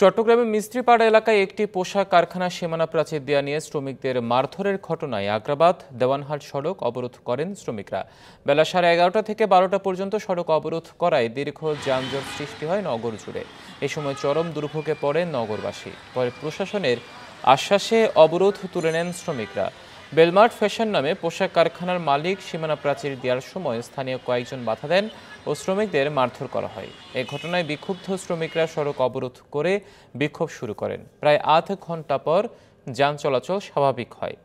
চট্টগ্রামের মিস্ত্রিপাড়া এলাকায় একটি পোশাক কারখানা সীমানা প্রাচীর দেওয়া নিয়ে শ্রমিকদের মারধরের ঘটনায় আগ্রাবাদ দেওয়ানহাট সড়ক অবরোধ করেন শ্রমিকরা বেলা সাড়ে এগারোটা থেকে বারোটা পর্যন্ত সড়ক অবরোধ করায় দীর্ঘ যানজট সৃষ্টি হয় নগর জুড়ে এ সময় চরম দুর্ভোগে পড়ে নগরবাসী পরে প্রশাসনের আশ্বাসে অবরোধ তুলে নেন শ্রমিকরা বেলমার্ট ফ্যাশন নামে পোশাক কারখানার মালিক সীমানা প্রাচীর দেওয়ার সময় স্থানীয় কয়েকজন বাধা দেন ও শ্রমিকদের মারধর করা হয় এ ঘটনায় বিক্ষুব্ধ শ্রমিকরা সড়ক অবরোধ করে বিক্ষোভ শুরু করেন প্রায় আধ ঘন্টা পর যান চলাচল স্বাভাবিক হয়